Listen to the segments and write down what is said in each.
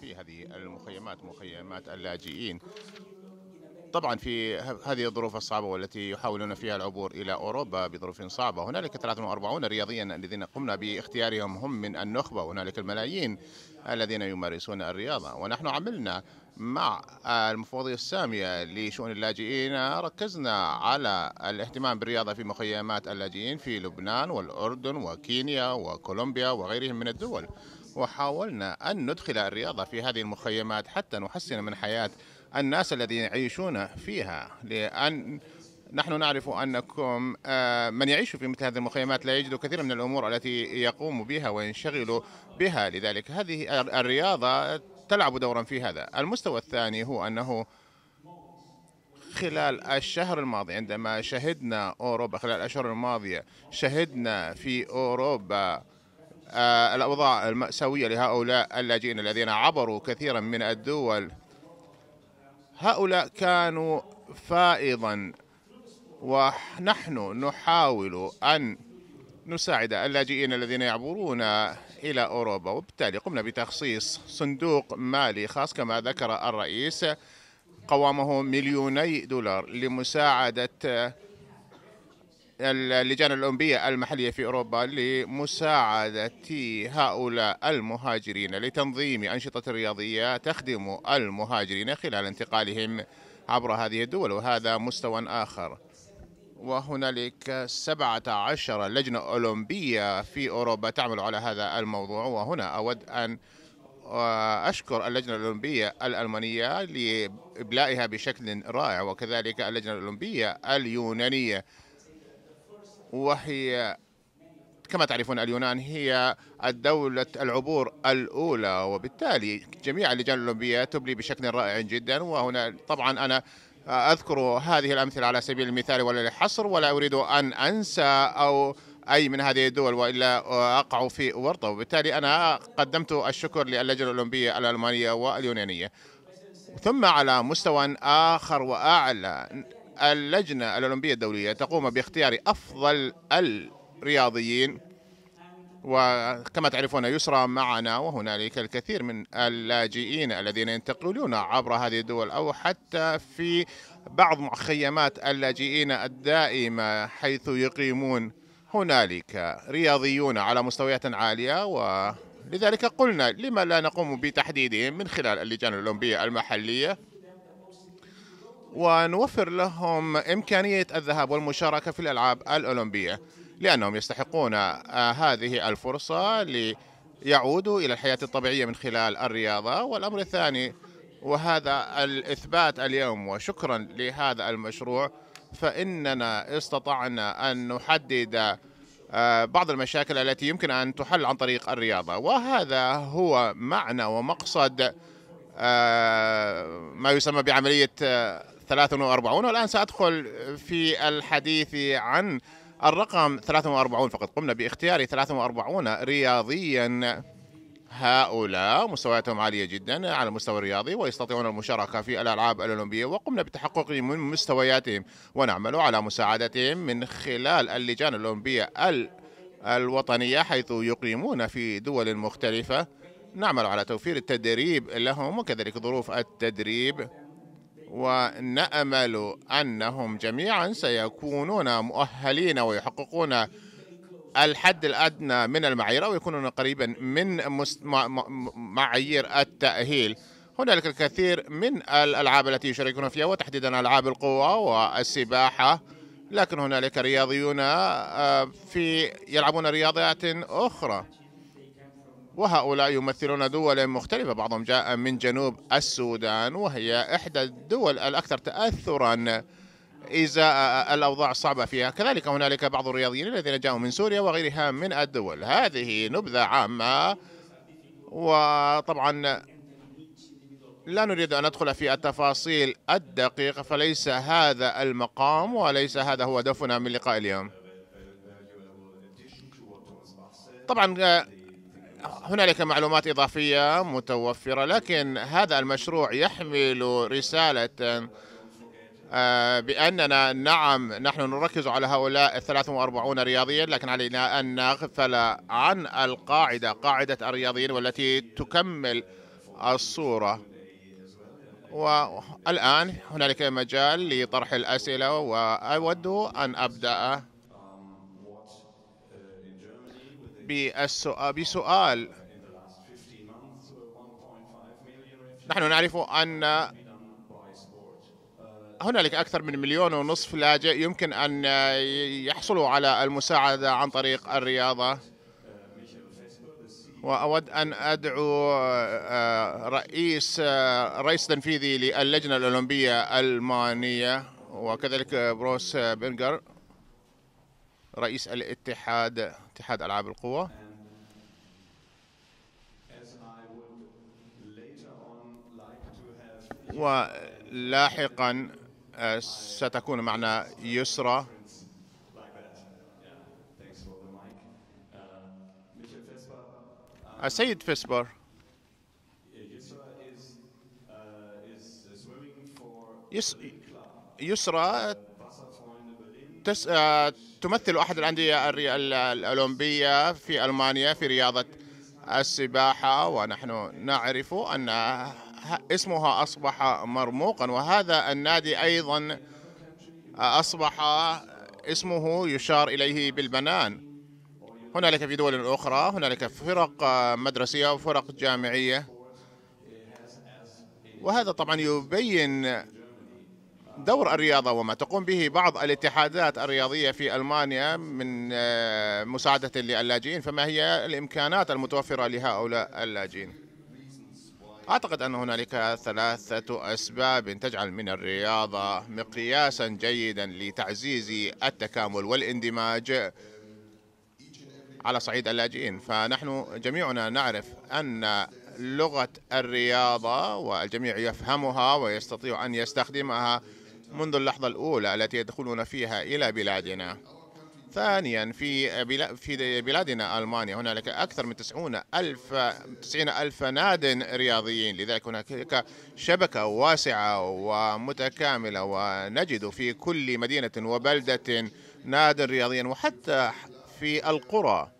في هذه المخيمات مخيمات اللاجئين طبعا في هذه الظروف الصعبة والتي يحاولون فيها العبور إلى أوروبا بظروف صعبة هنالك 43 رياضيا الذين قمنا باختيارهم هم من النخبة وهنالك الملايين الذين يمارسون الرياضة ونحن عملنا مع المفوضية السامية لشؤون اللاجئين ركزنا على الاهتمام بالرياضة في مخيمات اللاجئين في لبنان والأردن وكينيا وكولومبيا وغيرهم من الدول وحاولنا أن ندخل الرياضة في هذه المخيمات حتى نحسن من حياة الناس الذين يعيشون فيها لأن نحن نعرف أنكم آه، من يعيش في مثل هذه المخيمات لا يجد كثير من الأمور التي يقوم بها وينشغل بها لذلك هذه الرياضة تلعب دورا في هذا المستوى الثاني هو أنه خلال الشهر الماضي عندما شهدنا أوروبا خلال الأشهر الماضية شهدنا في أوروبا آه، الأوضاع المأساوية لهؤلاء اللاجئين الذين عبروا كثيرا من الدول هؤلاء كانوا فائضا ونحن نحاول أن نساعد اللاجئين الذين يعبرون إلى أوروبا وبالتالي قمنا بتخصيص صندوق مالي خاص كما ذكر الرئيس قوامه مليوني دولار لمساعدة اللجان الأولمبية المحلية في أوروبا لمساعدة هؤلاء المهاجرين لتنظيم أنشطة رياضية تخدم المهاجرين خلال انتقالهم عبر هذه الدول وهذا مستوى آخر وهنالك 17 لجنة أولمبية في أوروبا تعمل على هذا الموضوع وهنا أود أن أشكر اللجنة الأولمبية الألمانية لإبلائها بشكل رائع وكذلك اللجنة الأولمبية اليونانية وهي كما تعرفون اليونان هي الدولة العبور الأولى وبالتالي جميع اللجان الأولمبية تبلي بشكل رائع جدا وهنا طبعا أنا أذكر هذه الأمثلة على سبيل المثال ولا للحصر ولا أريد أن أنسى أو أي من هذه الدول وإلا أقع في ورطة وبالتالي أنا قدمت الشكر للجنة الأولمبية الألمانية واليونانية ثم على مستوى آخر وأعلى اللجنة الأولمبية الدولية تقوم باختيار أفضل الرياضيين وكما تعرفون يسرى معنا وهنالك الكثير من اللاجئين الذين ينتقلون عبر هذه الدول أو حتى في بعض مخيمات اللاجئين الدائمة حيث يقيمون هنالك رياضيون على مستويات عالية ولذلك قلنا لما لا نقوم بتحديدهم من خلال اللجان الأولمبية المحلية ونوفر لهم إمكانية الذهاب والمشاركة في الألعاب الأولمبية لأنهم يستحقون آه، هذه الفرصة ليعودوا إلى الحياة الطبيعية من خلال الرياضة والأمر الثاني وهذا الإثبات اليوم وشكرا لهذا المشروع فإننا استطعنا أن نحدد آه، بعض المشاكل التي يمكن أن تحل عن طريق الرياضة وهذا هو معنى ومقصد آه، ما يسمى بعملية 43 والآن سأدخل في الحديث عن الرقم 43 فقد قمنا باختيار 43 رياضيا هؤلاء مستوياتهم عالية جدا على المستوى الرياضي ويستطيعون المشاركة في الألعاب الأولمبية وقمنا بالتحقق من مستوياتهم ونعمل على مساعدتهم من خلال اللجان الأولمبية الوطنية حيث يقيمون في دول مختلفة نعمل على توفير التدريب لهم وكذلك ظروف التدريب ونامل انهم جميعا سيكونون مؤهلين ويحققون الحد الادنى من المعايير او يكونون قريبا من معايير التاهيل هنالك الكثير من الالعاب التي يشاركون فيها وتحديدا العاب القوه والسباحه لكن هنالك رياضيون آه، في يلعبون رياضات اخرى وهؤلاء يمثلون دول مختلفة بعضهم جاء من جنوب السودان وهي إحدى الدول الأكثر تأثرا إزاء الأوضاع الصعبة فيها كذلك هنالك بعض الرياضيين الذين جاءوا من سوريا وغيرها من الدول هذه نبذة عامة وطبعا لا نريد أن ندخل في التفاصيل الدقيقة فليس هذا المقام وليس هذا هو هدفنا من لقاء اليوم طبعا هنالك معلومات إضافية متوفرة لكن هذا المشروع يحمل رسالة آه، بأننا نعم نحن نركز على هؤلاء الثلاث وأربعون رياضيا لكن علينا أن نغفل عن القاعدة قاعدة الرياضيين والتي تكمل الصورة والآن هنالك مجال لطرح الأسئلة وأود أن أبدأ بسؤال نحن نعرف أن هنالك أكثر من مليون ونصف لاجئ يمكن أن يحصلوا على المساعدة عن طريق الرياضة وأود أن أدعو آه، رئيس آه، رئيس تنفيذي للجنة الأولمبية الألمانية وكذلك بروس آه، بنجر رئيس الاتحاد اتحاد ألعاب القوى ولاحقا آه، ستكون معنا يسرى السيد آه، فيسبر يسرى تس... آه، تمثل أحد الأندية الأولمبية في ألمانيا في رياضة السباحة ونحن نعرف أن اسمها أصبح مرموقا وهذا النادي أيضا آه، أصبح اسمه يشار إليه بالبنان هنالك في دول أخرى هنالك فرق آه، مدرسية وفرق جامعية وهذا طبعا يبين دور الرياضة وما تقوم به بعض الاتحادات الرياضية في ألمانيا من آه، مساعدة للاجئين فما هي الإمكانات المتوفرة لهؤلاء اللاجئين أعتقد أن هنالك ثلاثة أسباب تجعل من الرياضة مقياسا جيدا لتعزيز التكامل والاندماج على صعيد اللاجئين فنحن جميعنا نعرف أن لغة الرياضة والجميع يفهمها ويستطيع أن يستخدمها منذ اللحظة الأولى التي يدخلون فيها إلى بلادنا ثانيا في في بلادنا ألمانيا هنالك أكثر من 90 ألف 90 ألف ناد رياضيين لذلك هناك شبكة واسعة ومتكاملة ونجد في كل مدينة وبلدة ناد رياضيا وحتى في القرى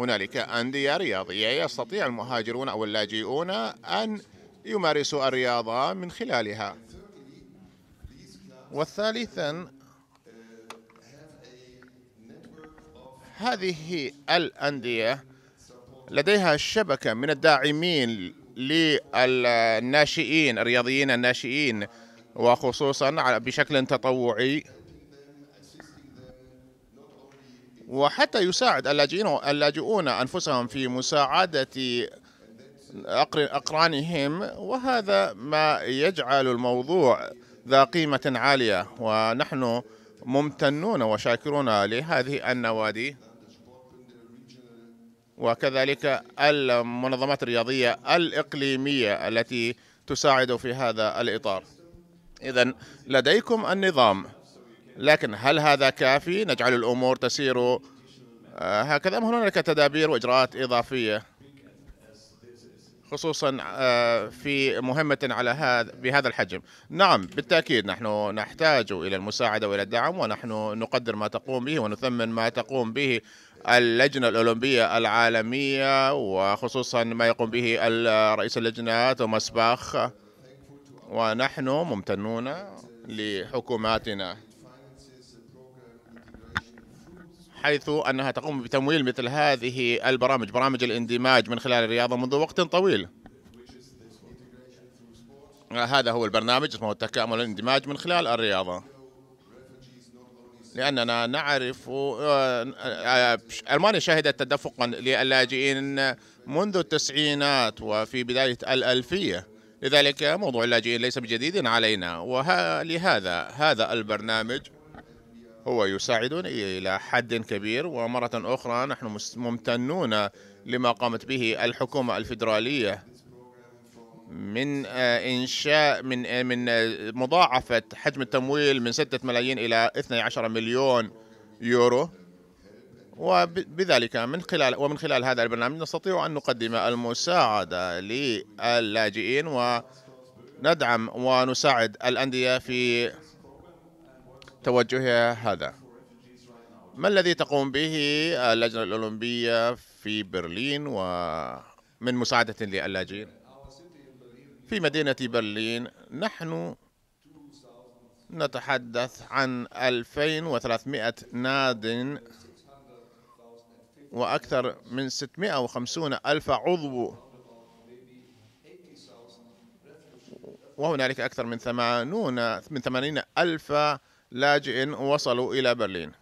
هنالك أندية رياضية يستطيع المهاجرون أو اللاجئون أن يمارسوا الرياضة من خلالها وثالثا هذه الأندية لديها شبكة من الداعمين للناشئين الرياضيين الناشئين وخصوصا بشكل تطوعي وحتى يساعد اللاجئون أنفسهم في مساعدة أقرانهم وهذا ما يجعل الموضوع ذا قيمة عالية ونحن ممتنون وشاكرون لهذه النوادي وكذلك المنظمات الرياضية الإقليمية التي تساعد في هذا الإطار إذا لديكم النظام لكن هل هذا كافي نجعل الأمور تسير آه، هكذا هناك تدابير وإجراءات إضافية خصوصا آه، في مهمة على هذا بهذا الحجم نعم بالتأكيد نحن نحتاج إلى المساعدة وإلى الدعم ونحن نقدر ما تقوم به ونثمن ما تقوم به اللجنة الأولمبية العالمية وخصوصا ما يقوم به رئيس اللجنة توماس باخ ونحن ممتنون لحكوماتنا حيث أنها تقوم بتمويل مثل هذه البرامج برامج الاندماج من خلال الرياضة منذ وقت طويل هذا هو البرنامج اسمه التكامل الاندماج من خلال الرياضة لأننا نعرف آه، ألمانيا شهدت تدفقا للاجئين منذ التسعينات وفي بداية الألفية لذلك موضوع اللاجئين ليس بجديد علينا ولهذا هذا البرنامج هو يساعدنا إلى حد كبير ومرة أخرى نحن ممتنون لما قامت به الحكومة الفيدرالية من آه، إنشاء من آه، من آه، مضاعفة حجم التمويل من 6 ملايين إلى 12 مليون يورو وبذلك من خلال ومن خلال هذا البرنامج نستطيع أن نقدم المساعدة للاجئين وندعم ونساعد الأندية في توجهها هذا ما الذي تقوم به اللجنة الأولمبية في برلين ومن مساعدة للاجئين في مدينة برلين نحن نتحدث عن 2300 ناد وأكثر من 650 ألف عضو وهنالك أكثر من 80 من 80 ألف لاجئ وصلوا إلى برلين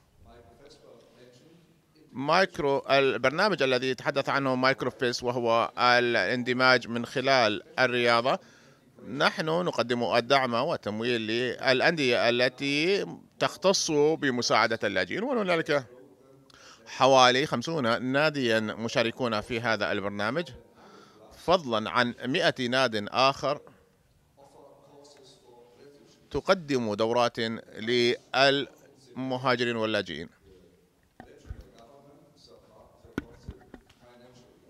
مايكرو البرنامج الذي تحدث عنه مايكروفيس وهو الاندماج من خلال الرياضة نحن نقدم الدعم والتمويل للأندية التي تختص بمساعدة اللاجئين وهنالك حوالي 50 ناديا مشاركون في هذا البرنامج فضلا عن 100 ناد آخر تقدم دورات للمهاجرين واللاجئين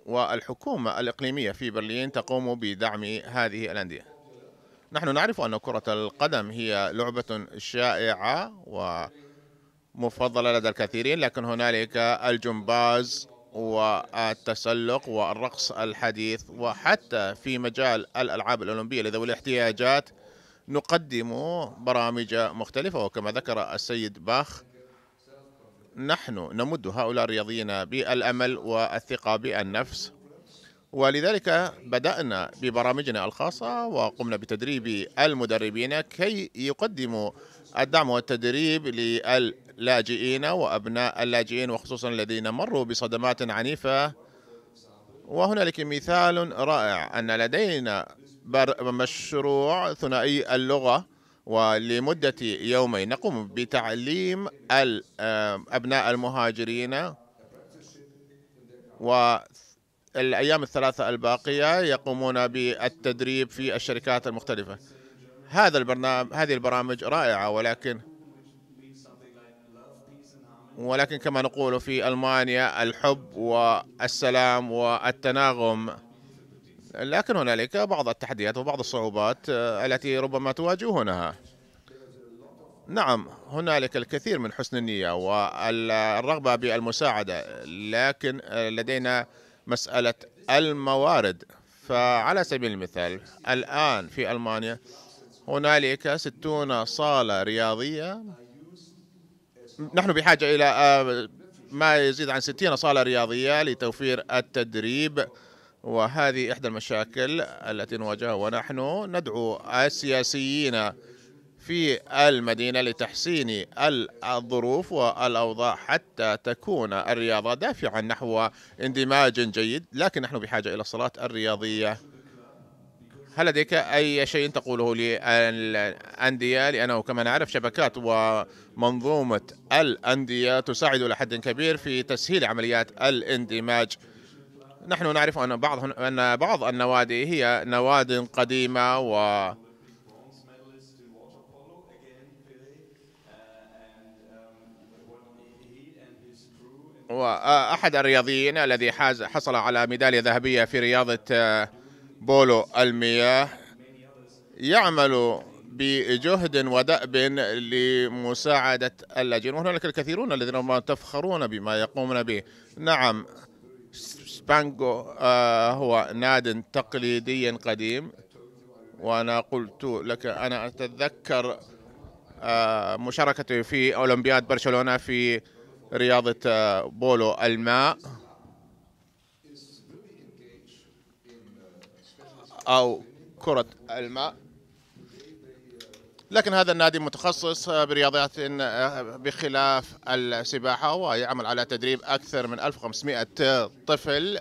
والحكومة الإقليمية في برلين تقوم بدعم هذه الأندية نحن نعرف أن كرة القدم هي لعبة شائعة ومفضلة لدى الكثيرين لكن هنالك الجمباز والتسلق والرقص الحديث وحتى في مجال الألعاب الأولمبية لذوي الاحتياجات نقدم برامج مختلفة وكما ذكر السيد باخ نحن نمد هؤلاء الرياضيين بالأمل والثقة بالنفس ولذلك بدأنا ببرامجنا الخاصة وقمنا بتدريب المدربين كي يقدموا الدعم والتدريب للاجئين وأبناء اللاجئين وخصوصا الذين مروا بصدمات عنيفة وهنالك مثال رائع أن لدينا مشروع ثنائي اللغة ولمدة يومين نقوم بتعليم أبناء المهاجرين والأيام الثلاثة الباقية يقومون بالتدريب في الشركات المختلفة هذا البرنامج هذه البرامج رائعة ولكن ولكن كما نقول في ألمانيا الحب والسلام والتناغم لكن هنالك بعض التحديات وبعض الصعوبات آه، التي ربما تواجهونها نعم هنالك الكثير من حسن النية والرغبة بالمساعدة لكن آه، لدينا مسألة الموارد فعلى سبيل المثال الآن في ألمانيا هنالك 60 صالة رياضية نحن بحاجة إلى آه، ما يزيد عن 60 صالة رياضية لتوفير التدريب وهذه إحدى المشاكل التي نواجهها ونحن ندعو السياسيين في المدينة لتحسين الظروف والأوضاع حتى تكون الرياضة دافعا نحو اندماج جيد لكن نحن بحاجة إلى الصلاة الرياضية هل لديك أي شيء تقوله للأندية لأنه كما نعرف شبكات ومنظومة الأندية تساعد إلى حد كبير في تسهيل عمليات الاندماج نحن نعرف أن بعض أن بعض النوادي هي نواد قديمة و وأحد الرياضيين الذي حاز حصل على ميدالية ذهبية في رياضة آه، بولو المياه يعمل بجهد ودأب لمساعدة اللاجئين وهنالك الكثيرون الذين تفخرون بما يقومون به نعم بانجو آه، هو ناد تقليدي قديم وأنا قلت لك أنا أتذكر آه، مشاركتي في أولمبياد برشلونة في رياضة آه، بولو الماء أو كرة الماء لكن هذا النادي متخصص برياضات آه، بخلاف السباحة ويعمل على تدريب أكثر من 1500 طفل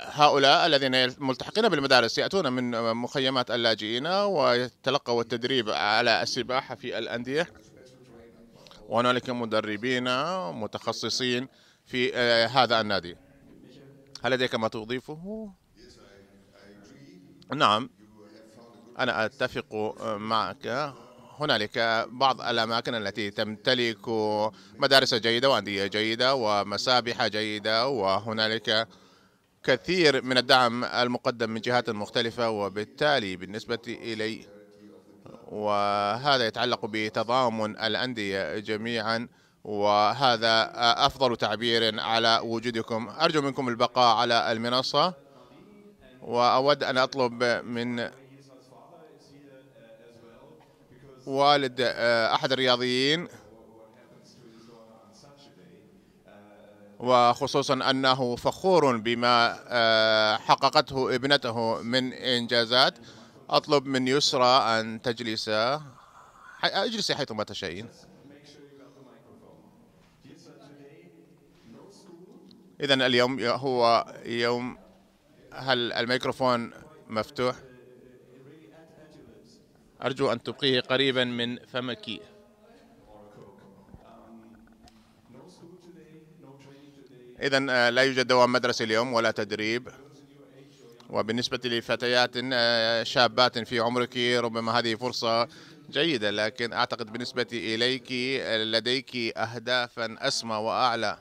هؤلاء الذين ملتحقين بالمدارس يأتون من مخيمات اللاجئين ويتلقوا التدريب على السباحة في الأندية وهنالك مدربين متخصصين في آه، هذا النادي هل لديك ما تضيفه؟ نعم أنا أتفق معك هنالك بعض الأماكن التي تمتلك مدارس جيدة وأندية جيدة ومسابح جيدة وهنالك كثير من الدعم المقدم من جهات مختلفة وبالتالي بالنسبة إلي وهذا يتعلق بتضامن الأندية جميعا وهذا أفضل تعبير على وجودكم أرجو منكم البقاء على المنصة وأود أن أطلب من والد آه، أحد الرياضيين وخصوصا أنه فخور بما آه، حققته ابنته من إنجازات أطلب من يسرى أن تجلس اجلسي حيثما تشائين إذا اليوم هو يوم هل الميكروفون مفتوح؟ أرجو أن تبقيه قريبا من فمك إذا آه، لا يوجد دوام مدرسة اليوم ولا تدريب وبالنسبة لفتيات آه، شابات في عمرك ربما هذه فرصة جيدة لكن أعتقد بالنسبة إليك آه، لديك أهدافا أسمى وأعلى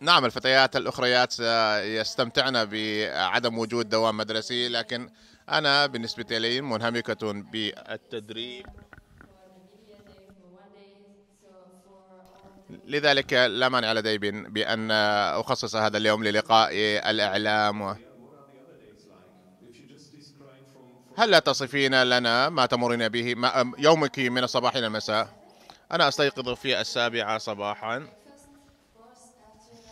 نعم الفتيات الأخريات آه، يستمتعن بعدم وجود دوام مدرسي لكن أنا بالنسبة لي منهمكة بالتدريب لذلك لا مانع لدي بأن أخصص هذا اليوم للقاء الإعلام هل تصفين لنا ما تمرين به ما يومك من الصباح إلى المساء؟ أنا أستيقظ في السابعة صباحاً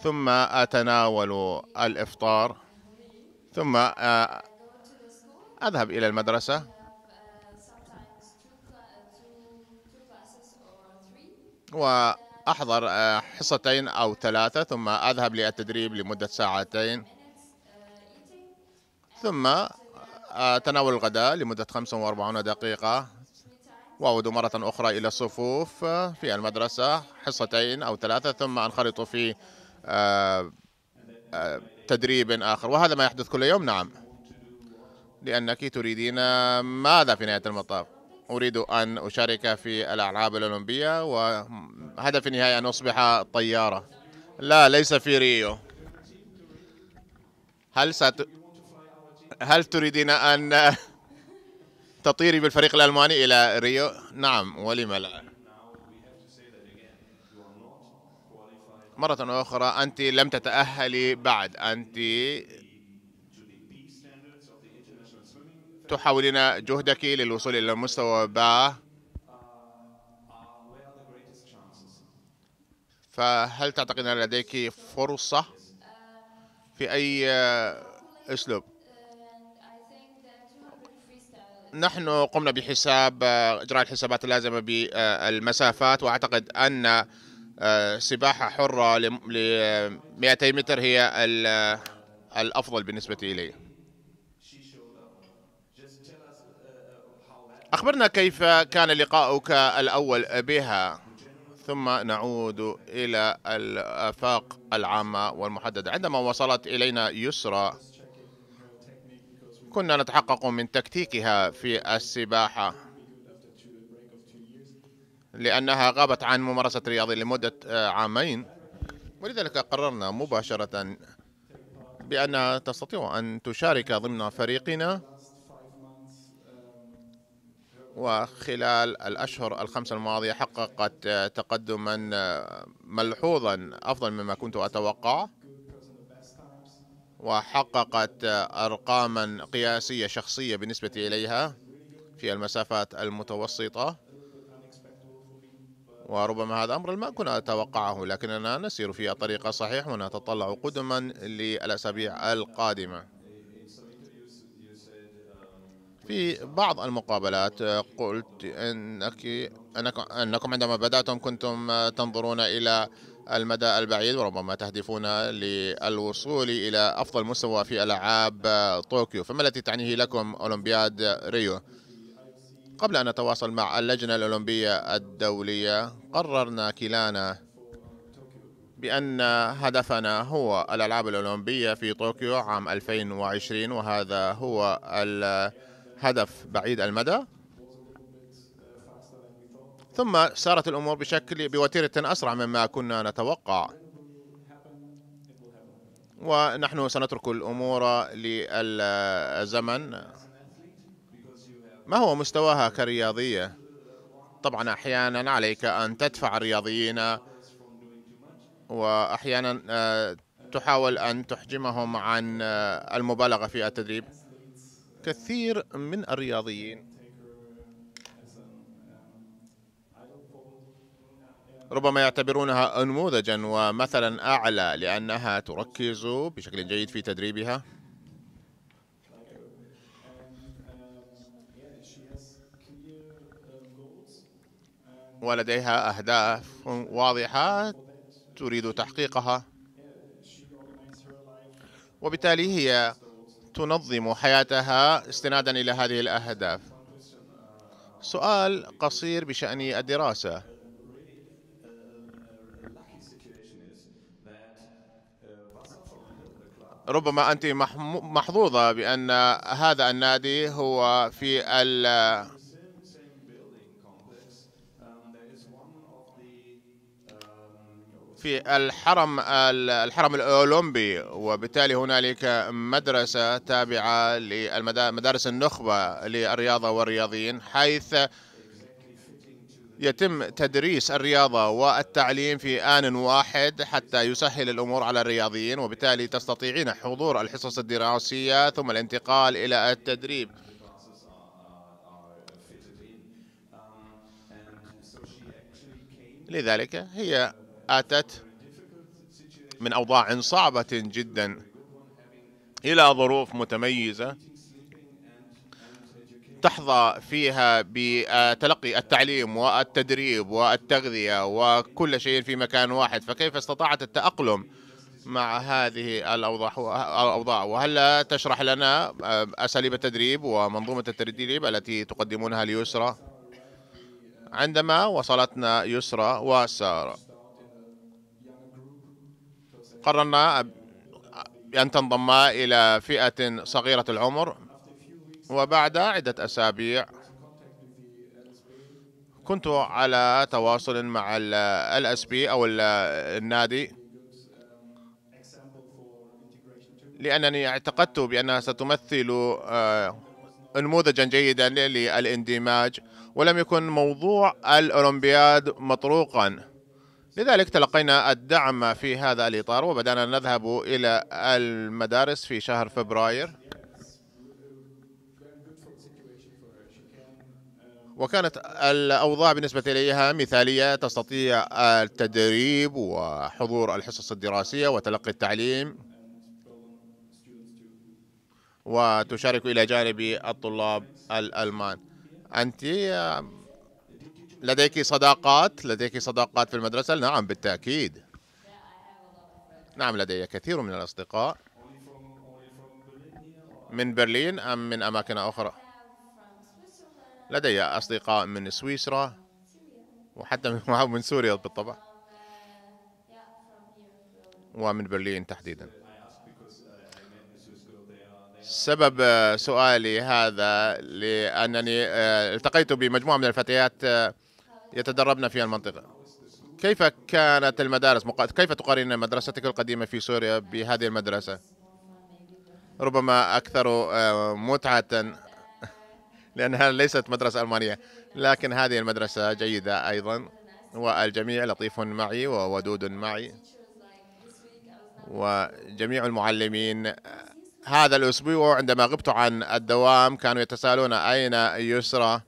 ثم أتناول الإفطار ثم آه، أذهب إلى المدرسة وأحضر آه، حصتين أو ثلاثة ثم أذهب للتدريب لمدة ساعتين ثم أتناول آه، الغداء لمدة 45 دقيقة وأعود مرة أخرى إلى الصفوف في المدرسة حصتين أو ثلاثة ثم أنخرط في آه، آه، تدريب آخر وهذا ما يحدث كل يوم نعم لأنك تريدين ماذا في نهاية المطاف أريد أن أشارك في الألعاب الأولمبية وهدف النهاية أن أصبح طيارة لا ليس في ريو هل ست... هل تريدين أن تطيري بالفريق الألماني إلى ريو؟ نعم ولم لا مرة أخرى أنت لم تتأهلي بعد أنت تحاولين جهدك للوصول إلى مستوى باء فهل تعتقد أن لديك فرصة في أي أسلوب؟ نحن قمنا بحساب إجراء الحسابات اللازمة بالمسافات وأعتقد أن آه، سباحة حرة ل 200 متر هي الأفضل بالنسبة إلي أخبرنا كيف كان لقاؤك الأول بها ثم نعود إلى الآفاق العامة والمحددة عندما وصلت إلينا يسرى كنا نتحقق من تكتيكها في السباحة لأنها غابت عن ممارسة الرياضة لمدة آه، عامين ولذلك قررنا مباشرة بأنها تستطيع أن تشارك ضمن فريقنا وخلال الأشهر الخمسة الماضية حققت آه، تقدما آه، ملحوظا أفضل مما كنت أتوقع وحققت أرقاما قياسية شخصية بالنسبة إليها في المسافات المتوسطة وربما هذا أمر لم أكن أتوقعه لكننا نسير في الطريق الصحيح ونتطلع قدما للأسابيع القادمة في بعض المقابلات قلت أنك أنكم عندما بدأتم كنتم تنظرون إلى المدى البعيد وربما تهدفون للوصول إلى أفضل مستوى في ألعاب طوكيو فما التي تعنيه لكم أولمبياد ريو؟ قبل أن نتواصل مع اللجنة الأولمبية الدولية قررنا كلانا بأن هدفنا هو الألعاب الأولمبية في طوكيو عام 2020 وهذا هو الهدف بعيد المدى ثم سارت الأمور بشكل بوتيرة أسرع مما كنا نتوقع ونحن سنترك الأمور للزمن ما هو مستواها كرياضية؟ طبعا أحيانا عليك أن تدفع الرياضيين وأحيانا آه، تحاول أن تحجمهم عن آه، المبالغة في التدريب كثير من الرياضيين ربما يعتبرونها نموذجا ومثلا أعلى لأنها تركز بشكل جيد في تدريبها ولديها أهداف واضحة تريد تحقيقها وبالتالي هي تنظم حياتها استنادا إلى هذه الأهداف سؤال قصير بشأن الدراسة ربما أنت محظوظة بأن هذا النادي هو في في الحرم الحرم الاولمبي وبالتالي هنالك مدرسه تابعه لمدارس النخبه للرياضه والرياضيين حيث يتم تدريس الرياضه والتعليم في ان واحد حتى يسهل الامور على الرياضيين وبالتالي تستطيعين حضور الحصص الدراسيه ثم الانتقال الى التدريب لذلك هي اتت من اوضاع صعبه جدا الى ظروف متميزه تحظى فيها بتلقي التعليم والتدريب والتغذيه وكل شيء في مكان واحد فكيف استطاعت التاقلم مع هذه الأوضاع وهل تشرح لنا أساليب التدريب ومنظومة التدريب التي تقدمونها ليسرى عندما وصلتنا يسرى وسارة قررنا أن تنضم إلى فئة صغيرة العمر وبعد عدة أسابيع كنت على تواصل مع الاس بي او النادي لانني اعتقدت بانها ستمثل آه، نموذجا جيدا للاندماج ولم يكن موضوع الاولمبياد مطروقا لذلك تلقينا الدعم في هذا الإطار وبدأنا نذهب إلى المدارس في شهر فبراير وكانت الأوضاع بالنسبة إليها مثالية تستطيع التدريب وحضور الحصص الدراسية وتلقي التعليم وتشارك إلى جانب الطلاب الألمان أنت لديك صداقات لديك صداقات في المدرسة نعم بالتأكيد نعم لدي كثير من الأصدقاء من برلين أم من أماكن أخرى لدي أصدقاء من سويسرا وحتى من سوريا بالطبع ومن برلين تحديدا سبب سؤالي هذا لأنني آه، التقيت بمجموعة من الفتيات آه، يتدربن في المنطقة كيف كانت المدارس مقا... كيف تقارن مدرستك القديمة في سوريا بهذه المدرسة ربما أكثر آه، متعة لأنها ليست مدرسة ألمانية لكن هذه المدرسة جيدة أيضا والجميع لطيف معي وودود معي وجميع المعلمين هذا الأسبوع عندما غبت عن الدوام كانوا يتساءلون أين يسرى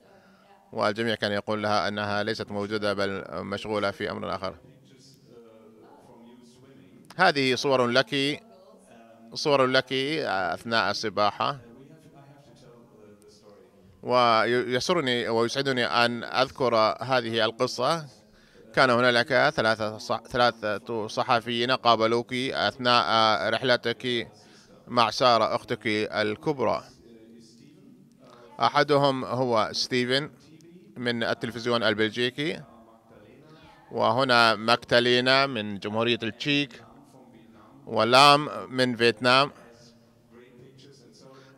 والجميع كان يقول لها أنها ليست موجودة بل مشغولة في أمر آخر هذه صور لك صور لك أثناء السباحة ويسرني ويسعدني أن أذكر هذه القصة كان هنالك ثلاثة ثلاثة صحفيين قابلوك أثناء رحلتك مع سارة أختك الكبرى أحدهم هو ستيفن من التلفزيون البلجيكي وهنا ماكتالينا من جمهورية التشيك ولام من فيتنام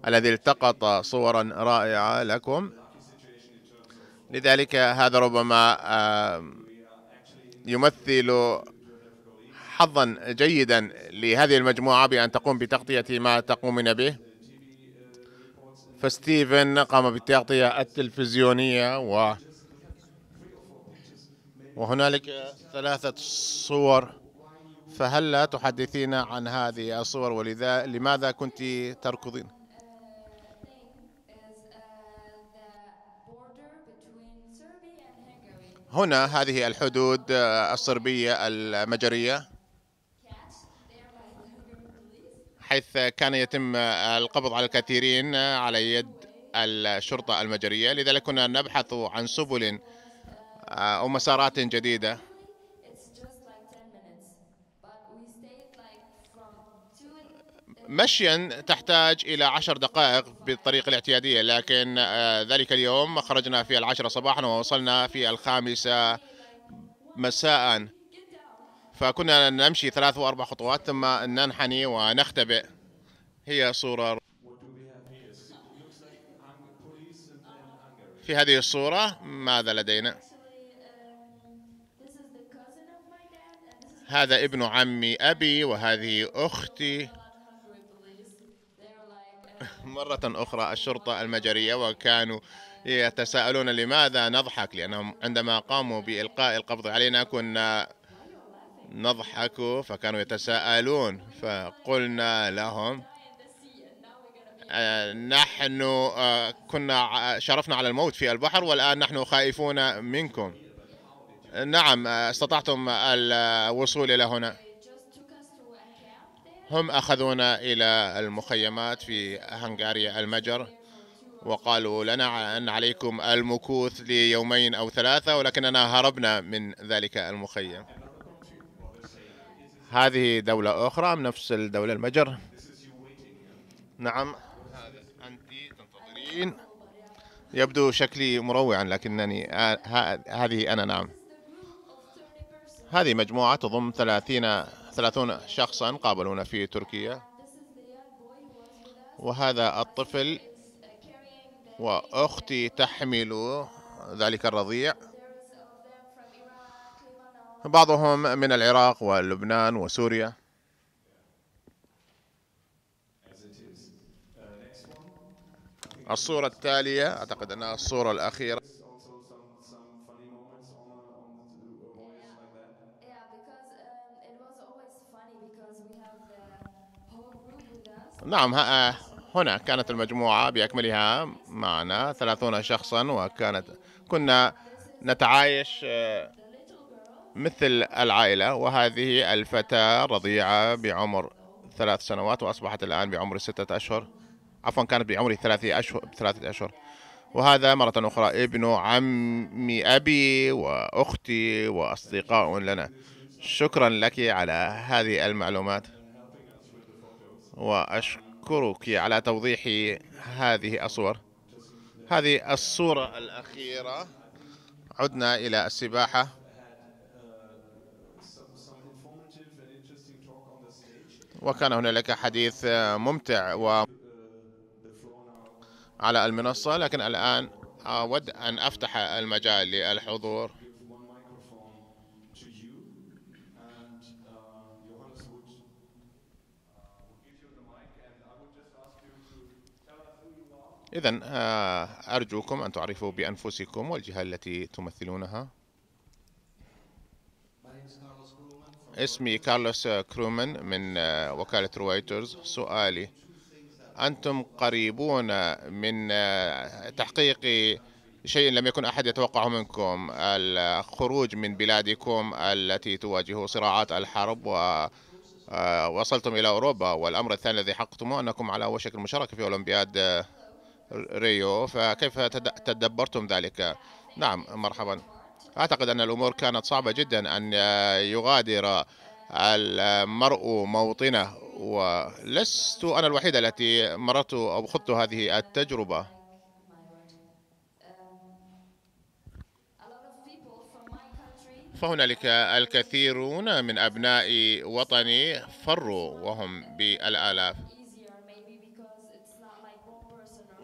الذي التقط صورا رائعة لكم لذلك هذا ربما يمثل حظا جيدا لهذه المجموعة بأن تقوم بتغطية ما تقومون به فستيفن قام بالتغطية التلفزيونية و وهنالك ثلاثة صور فهل لا تحدثين عن هذه الصور ولذا لماذا كنت تركضين؟ هنا هذه الحدود الصربية المجرية حيث كان يتم القبض على الكثيرين على يد الشرطة المجرية لذلك كنا نبحث عن سبل أو آه، مسارات جديدة مشيا تحتاج إلى عشر دقائق بالطريقة الاعتيادية لكن آه، ذلك اليوم خرجنا في العاشرة صباحا ووصلنا في الخامسة مساء فكنا نمشي ثلاث وأربع خطوات ثم ننحني ونختبئ هي صورة في هذه الصورة ماذا لدينا؟ هذا ابن عمي أبي وهذه أختي مرة أخرى الشرطة المجرية وكانوا يتساءلون لماذا نضحك لأنهم عندما قاموا بإلقاء القبض علينا كنا نضحك فكانوا يتساءلون فقلنا لهم آه، نحن آه، كنا شرفنا على الموت في البحر والآن نحن خائفون منكم نعم آه، استطعتم الوصول إلى هنا هم أخذونا إلى المخيمات في هنغاريا المجر وقالوا لنا أن عليكم المكوث ليومين أو ثلاثة ولكننا هربنا من ذلك المخيم هذه دولة أخرى من نفس الدولة المجر نعم أنت تنتظرين يبدو شكلي مروعا لكنني هذه أنا نعم هذه مجموعة تضم 30 30 شخصا قابلونا في تركيا وهذا الطفل وأختي تحمل ذلك الرضيع بعضهم من العراق ولبنان وسوريا الصورة التالية أعتقد أنها الصورة الأخيرة نعم هنا كانت المجموعة بأكملها معنا ثلاثون شخصا وكانت كنا نتعايش آه، مثل العائلة وهذه الفتاة رضيعة بعمر ثلاث سنوات وأصبحت الآن بعمر ستة أشهر عفوا كانت بعمر ثلاثة أشهر ثلاثة أشهر وهذا مرة أخرى ابن عم أبي وأختي وأصدقاء لنا شكرا لك على هذه المعلومات وأشكرك على توضيح هذه الصور هذه الصورة الأخيرة عدنا إلى السباحة وكان هنالك حديث آه، ممتع و على المنصة لكن الآن أود أن أفتح المجال للحضور إذا آه، أرجوكم أن تعرفوا بأنفسكم والجهة التي تمثلونها اسمي كارلوس كرومان من آه، وكالة رويترز سؤالي أنتم قريبون من آه، تحقيق شيء لم يكن أحد يتوقعه منكم الخروج من بلادكم التي تواجه صراعات الحرب و آه، وصلتم إلى أوروبا والأمر الثاني الذي حققتمه أنكم على وشك المشاركة في أولمبياد ريو فكيف تدبرتم ذلك؟ نعم مرحبا أعتقد أن الأمور كانت صعبة جدا أن يغادر المرء موطنه ولست أنا الوحيدة التي مررت أو خضت هذه التجربة فهنالك الكثيرون من أبناء وطني فروا وهم بالآلاف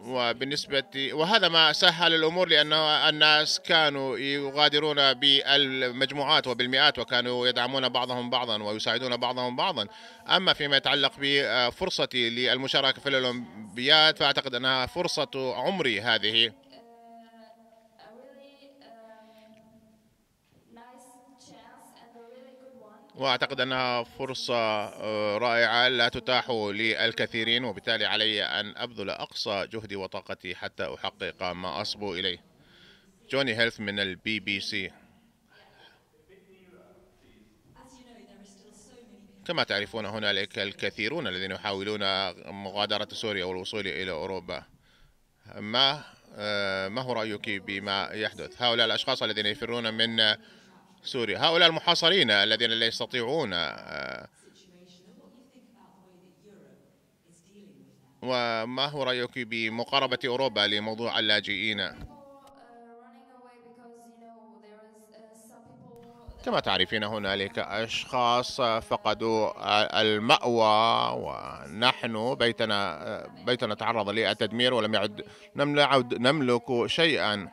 وبالنسبة وهذا ما سهل الأمور لأنه الناس كانوا يغادرون بالمجموعات وبالمئات وكانوا يدعمون بعضهم بعضا ويساعدون بعضهم بعضا أما فيما يتعلق بفرصتي للمشاركة في الأولمبياد فأعتقد أنها فرصة عمري هذه واعتقد انها فرصه آه، رائعه لا تتاح للكثيرين وبالتالي علي ان ابذل اقصى جهدي وطاقتي حتى احقق ما اصبو اليه جوني هيلث من البي بي سي كما تعرفون هنالك الكثيرون الذين يحاولون مغادرة سوريا والوصول إلى أوروبا ما آه، ما هو رأيك بما يحدث؟ هؤلاء الأشخاص الذين يفرون من سوريا هؤلاء المحاصرين الذين لا يستطيعون آه، وما هو رأيك بمقاربة أوروبا لموضوع اللاجئين كما تعرفين هنالك أشخاص فقدوا المأوى ونحن بيتنا آه، بيتنا تعرض للتدمير ولم يعد لم نعد نملك شيئا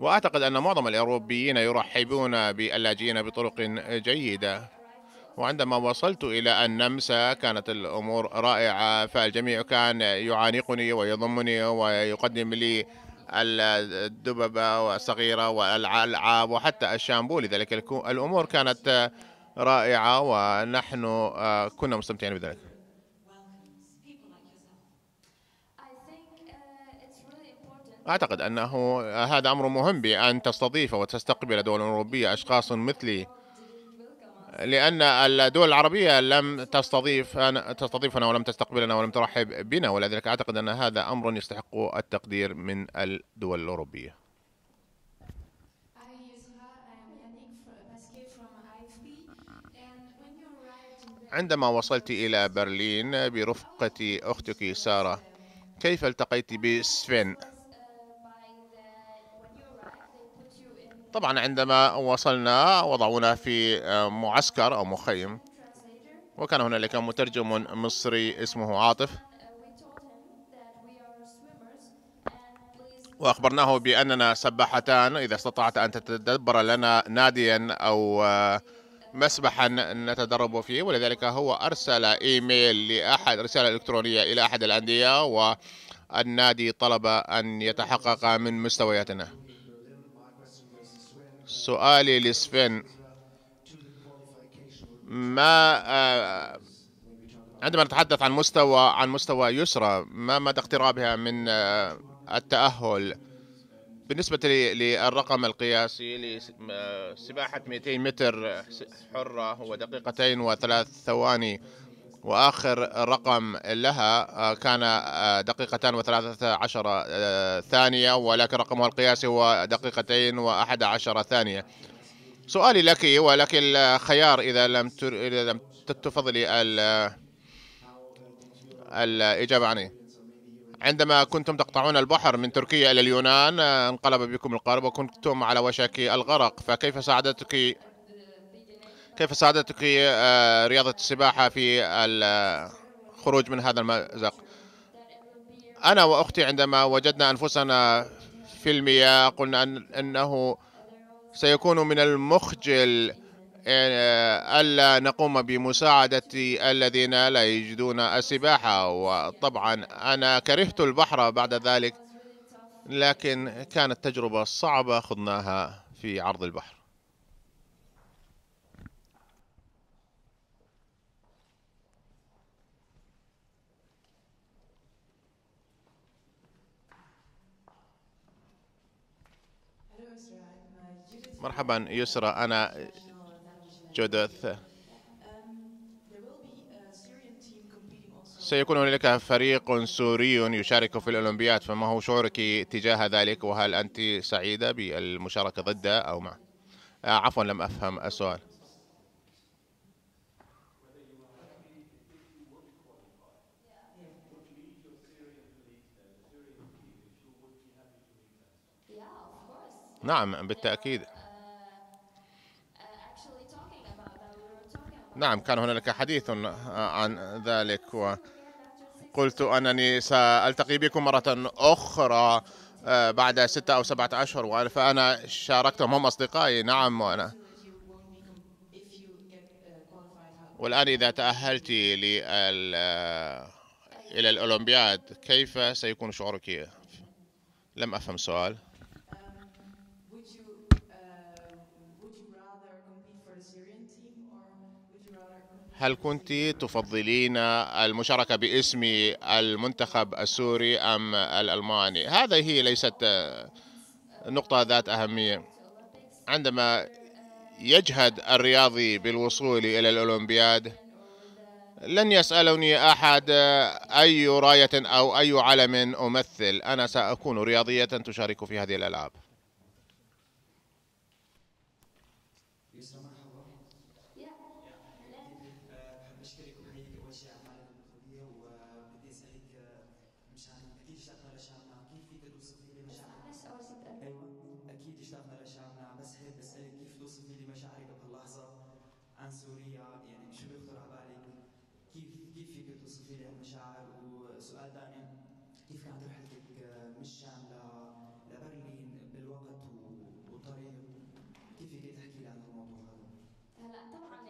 واعتقد ان معظم الاوروبيين يرحبون باللاجئين بطرق جيده وعندما وصلت الى النمسا كانت الامور رائعه فالجميع كان يعانقني ويضمني ويقدم لي الدببه الصغيره والالعاب وحتى الشامبو لذلك الامور كانت رائعه ونحن آه، كنا مستمتعين بذلك أعتقد أنه هذا أمر مهم بأن تستضيف وتستقبل دول أوروبية أشخاص مثلي لأن الدول العربية لم تستضيف تستضيفنا ولم تستقبلنا ولم ترحب بنا ولذلك أعتقد أن هذا أمر يستحق التقدير من الدول الأوروبية عندما وصلت إلى برلين برفقة أختك سارة كيف التقيت بسفين؟ طبعا عندما وصلنا وضعونا في آه، معسكر أو مخيم وكان هنالك مترجم مصري اسمه عاطف وأخبرناه بأننا سباحتان إذا استطعت أن تتدبر لنا ناديا أو آه، مسبحا نتدرب فيه ولذلك هو أرسل إيميل لأحد رسالة إلكترونية إلى أحد الأندية والنادي طلب أن يتحقق من مستوياتنا سؤالي لسفين ما آه، عندما نتحدث عن مستوى عن مستوى يسرى ما مدى اقترابها من آه، التأهل بالنسبة للرقم القياسي لسباحة 200 متر حرة هو دقيقتين وثلاث ثواني وآخر رقم لها آه، كان آه، دقيقتان وثلاثة عشر آه، ثانية ولكن رقمها القياسي هو دقيقتين وأحد عشر ثانية سؤالي لك ولك الخيار إذا لم تر... إذا لم تفضلي ال... الإجابة عني عندما كنتم تقطعون البحر من تركيا إلى اليونان انقلب بكم القارب وكنتم على وشك الغرق فكيف ساعدتك كيف ساعدتك آه، رياضة السباحة في الخروج آه، من هذا المأزق أنا وأختي عندما وجدنا أنفسنا في المياه قلنا أن أنه سيكون من المخجل آه، ألا نقوم بمساعدة الذين لا يجدون السباحة وطبعا أنا كرهت البحر بعد ذلك لكن كانت تجربة صعبة خضناها في عرض البحر مرحبا يسرى أنا جودث سيكون هناك فريق سوري يشارك في الأولمبياد فما هو شعورك تجاه ذلك وهل أنت سعيدة بالمشاركة ضده أو مع آه، عفوا لم أفهم السؤال نعم بالتأكيد نعم كان هنالك حديث آه، عن ذلك وقلت أنني سألتقي بكم مرة أخرى آه، بعد ستة أو سبعة أشهر فأنا شاركتهم هم أصدقائي نعم وأنا والآن إذا تأهلت لل آه، إلى الأولمبياد كيف سيكون شعورك؟ لم أفهم سؤال هل كنت تفضلين المشاركة باسم المنتخب السوري أم الألماني؟ هذه هي ليست آه، نقطة ذات أهمية عندما يجهد الرياضي بالوصول إلى الأولمبياد لن يسألني أحد آه، أي راية أو أي علم أمثل أنا سأكون رياضية تشارك في هذه الألعاب عنصريه يعني شو بيخطر على بالك؟ كيف كيف فيك توصفي لي هالمشاعر؟ وسؤال ثاني كيف كانت رحلتك من الشام لبرلين بالوقت والطريق؟ كيف فيك تحكي لي عن الموضوع هذا؟ هلا طبعا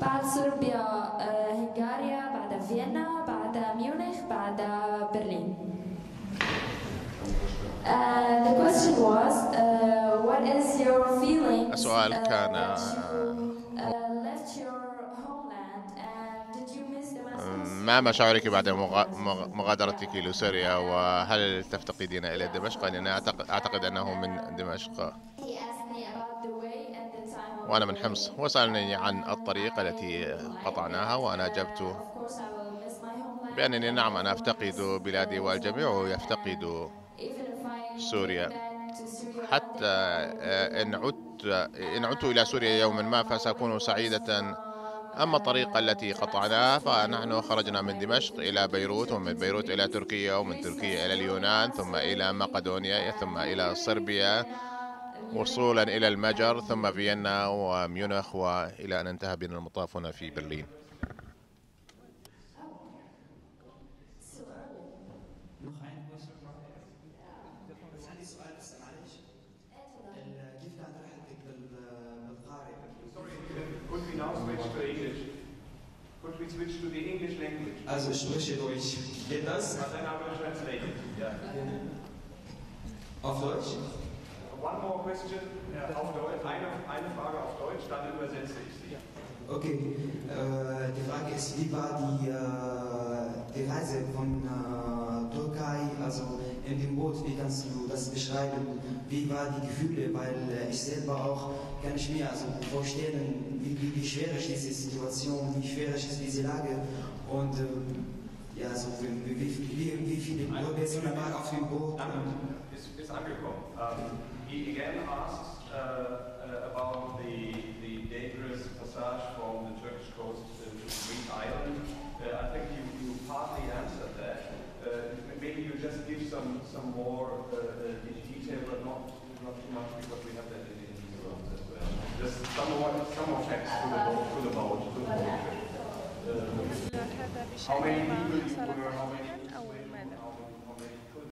بعد صربيا هنغاريا بعد فيينا بعد ميونخ بعد برلين السؤال كان آه، uh, ما مشاعرك بعد مغادرتك لسوريا وهل تفتقدين إلى دمشق؟ لأن أعتقد أنه من دمشق. وأنا من حمص وسألني عن الطريق التي قطعناها وأنا أجبت بأنني نعم أنا أفتقد بلادي والجميع يفتقد سوريا حتى إن عدت إن عدت إلى سوريا يوما ما فسأكون سعيدة أما الطريق التي قطعناها فنحن خرجنا من دمشق إلى بيروت ومن بيروت إلى تركيا ومن تركيا إلى اليونان ثم إلى مقدونيا ثم إلى صربيا وصولا الى المجر ثم فيينا وميونخ والى ان انتهى بنا المطاف هنا في برلين Also sprich in euch. Geht das? Auf Deutsch? One more question ja, auf Deutsch, eine, eine Frage auf Deutsch, dann übersetze ich sie. Okay, äh, die Frage ist, wie war die, äh, die Reise von äh, Türkei, also in dem Boot, wie kannst du das beschreiben? Wie waren die Gefühle? Weil äh, ich selber auch kann ich mir also vorstellen, wie, wie, wie schwierig ist diese Situation, wie schwer ist diese Lage und ähm, ja, so wie, wie, wie, wie viele Bürger sind auf dem Boot? ist, ist angekommen. Ähm, He again asks uh, uh, about the, the dangerous passage from the Turkish coast to Greek island. Uh, I think you, you partly answered that. maybe you just give some, some more detail, but not, not too much because we have that in the Netherlands as well. Just some more, some more facts to the boat. To the boat, to the boat. how many people you were, how many